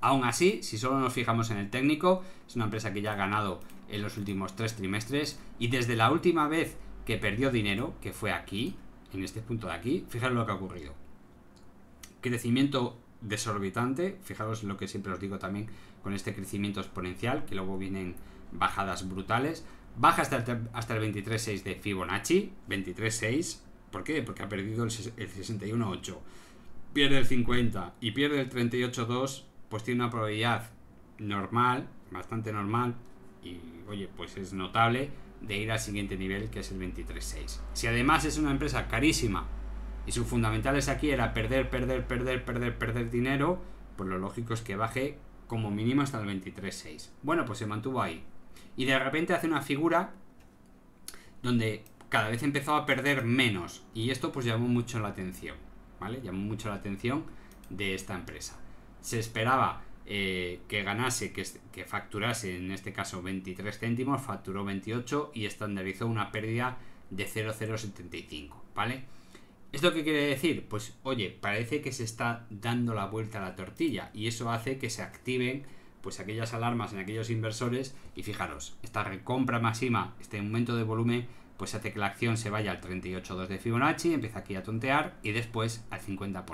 Aún así, si solo nos fijamos en el técnico, es una empresa que ya ha ganado en los últimos tres trimestres y desde la última vez que perdió dinero, que fue aquí, en este punto de aquí, fijaros lo que ha ocurrido. Crecimiento desorbitante, fijaros lo que siempre os digo también con este crecimiento exponencial, que luego vienen bajadas brutales. Baja hasta el, hasta el 23.6 de Fibonacci, 23.6. ¿Por qué? Porque ha perdido el, 61 61.8. Pierde el 50 y pierde el 38.2, pues tiene una probabilidad normal, bastante normal, y oye, pues es notable de ir al siguiente nivel que es el 23.6. Si además es una empresa carísima y su fundamental es aquí era perder, perder, perder, perder, perder dinero, pues lo lógico es que baje como mínimo hasta el 23.6. Bueno, pues se mantuvo ahí. Y de repente hace una figura donde cada vez empezaba a perder menos. Y esto pues llamó mucho la atención, ¿vale? Llamó mucho la atención de esta empresa. Se esperaba eh, que ganase, que, que, facturase en este caso 23 céntimos, facturó 28 y estandarizó una pérdida de 0,075, ¿vale? ¿Esto qué quiere decir? Pues oye, parece que se está dando la vuelta a la tortilla y eso hace que se activen pues aquellas alarmas en aquellos inversores y fijaros, esta recompra máxima, este aumento de volumen, pues hace que la acción se vaya al 38.2 de Fibonacci, empieza aquí a tontear y después al 50%.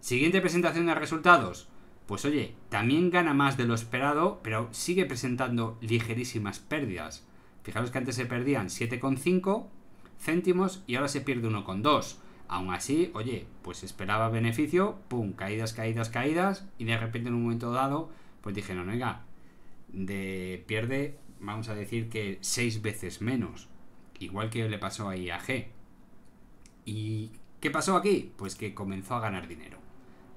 Siguiente presentación de resultados. Pues oye, también gana más de lo esperado, pero sigue presentando ligerísimas pérdidas. Fijaros que antes se perdían 7,5 céntimos y ahora se pierde 1,2. Aún así, oye, pues esperaba beneficio, pum, caídas, caídas, caídas, y de repente en un momento dado, pues dijeron, oiga, de, pierde, vamos a decir que seis veces menos, igual que le pasó a G. ¿Y qué pasó aquí? Pues que comenzó a ganar dinero.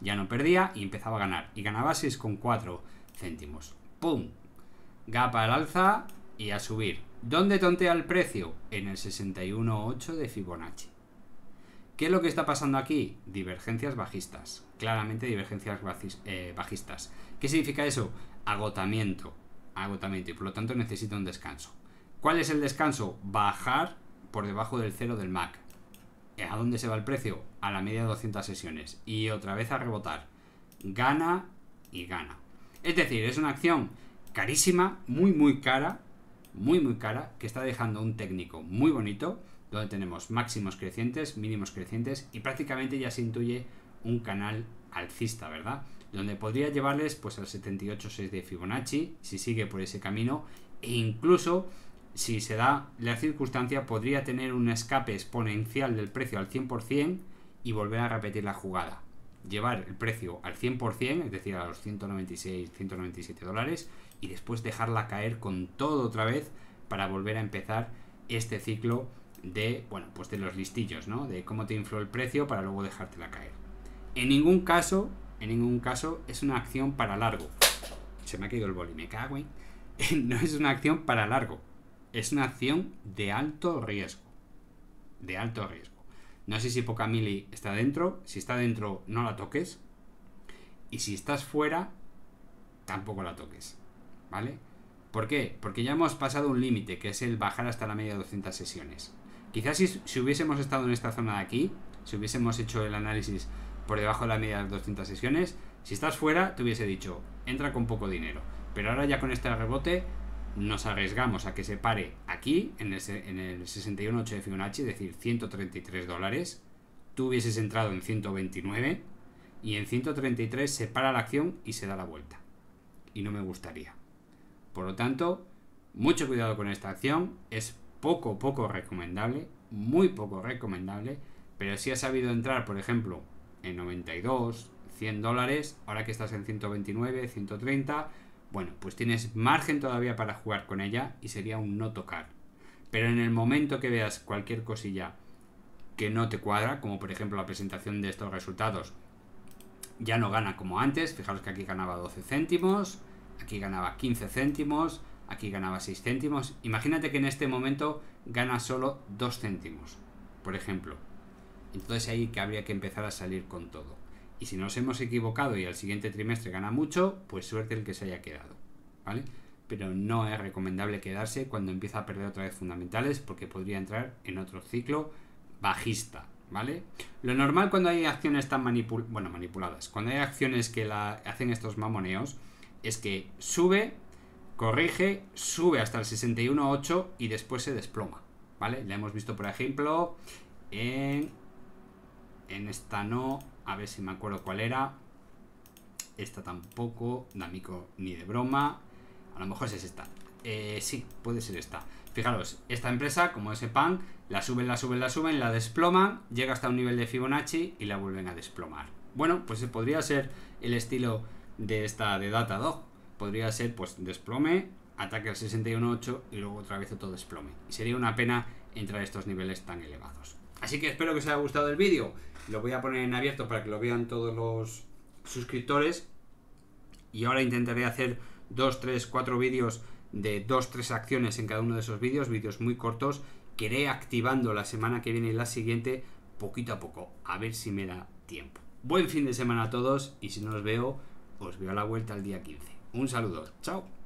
Ya no perdía y empezaba a ganar, y ganaba 6,4 céntimos. ¡Pum! gapa al alza y a subir. ¿Dónde tontea el precio? En el 61,8 de Fibonacci. ¿Qué es lo que está pasando aquí? Divergencias bajistas. Claramente divergencias eh, bajistas. ¿Qué significa eso? Agotamiento. Agotamiento. Y por lo tanto necesita un descanso. ¿Cuál es el descanso? Bajar por debajo del cero del MAC. ¿A dónde se va el precio? A la media de 200 sesiones. Y otra vez a rebotar. Gana y gana. Es decir, es una acción carísima, muy muy cara, muy muy cara, que está dejando un técnico muy bonito donde tenemos máximos crecientes, mínimos crecientes y prácticamente ya se intuye un canal alcista, ¿verdad? Donde podría llevarles pues al 78.6 de Fibonacci si sigue por ese camino e incluso si se da la circunstancia podría tener un escape exponencial del precio al 100% y volver a repetir la jugada. Llevar el precio al 100%, es decir, a los 196, 197 dólares y después dejarla caer con todo otra vez para volver a empezar este ciclo de, bueno, pues de los listillos, ¿no? De cómo te infló el precio para luego dejártela caer. En ningún caso, en ningún caso es una acción para largo. Se me ha caído el boli, me cago, No es una acción para largo. Es una acción de alto riesgo. De alto riesgo. No sé si poca mili está dentro. Si está dentro, no la toques. Y si estás fuera, tampoco la toques. ¿Vale? ¿Por qué? Porque ya hemos pasado un límite, que es el bajar hasta la media de 200 sesiones. Quizás si, hubiésemos estado en esta zona de aquí, si hubiésemos hecho el análisis por debajo de la media de las 200 sesiones, si estás fuera, te hubiese dicho, entra con poco dinero. Pero ahora ya con este rebote nos arriesgamos a que se pare aquí, en el, en el 61.8 de Fibonacci, es decir, 133 dólares. Tú hubieses entrado en 129 y en 133 se para la acción y se da la vuelta. Y no me gustaría. Por lo tanto, mucho cuidado con esta acción. Es poco, poco recomendable, muy poco recomendable, pero si has sabido entrar, por ejemplo, en 92, 100 dólares, ahora que estás en 129, 130, bueno, pues tienes margen todavía para jugar con ella y sería un no tocar. Pero en el momento que veas cualquier cosilla que no te cuadra, como por ejemplo la presentación de estos resultados, ya no gana como antes, fijaros que aquí ganaba 12 céntimos, aquí ganaba 15 céntimos, aquí ganaba 6 céntimos. Imagínate que en este momento gana solo 2 céntimos, por ejemplo. Entonces ahí que habría que empezar a salir con todo. Y si nos hemos equivocado y al siguiente trimestre gana mucho, pues suerte el que se haya quedado, ¿vale? Pero no es recomendable quedarse cuando empieza a perder otra vez fundamentales porque podría entrar en otro ciclo bajista, ¿vale? Lo normal cuando hay acciones tan bueno, manipuladas, cuando hay acciones que la hacen estos mamoneos, es que sube corrige, sube hasta el 61.8 y después se desploma, ¿vale? La hemos visto, por ejemplo, en, en esta no, a ver si me acuerdo cuál era, esta tampoco, D'Amico ni de broma, a lo mejor es esta, eh, sí, puede ser esta. Fijaros, esta empresa, como ese pan, la suben, la suben, la suben, la desploman, llega hasta un nivel de Fibonacci y la vuelven a desplomar. Bueno, pues podría ser el estilo de esta de Datadog, podría ser pues desplome, ataque al 61.8 y luego otra vez otro desplome. Y sería una pena entrar a estos niveles tan elevados. Así que espero que os haya gustado el vídeo. Lo voy a poner en abierto para que lo vean todos los suscriptores. Y ahora intentaré hacer 2, 3, 4 vídeos de 2, 3 acciones en cada uno de esos vídeos, vídeos muy cortos, que iré activando la semana que viene y la siguiente poquito a poco, a ver si me da tiempo. Buen fin de semana a todos y si no os veo, os veo a la vuelta el día 15. Un saludo. Chao.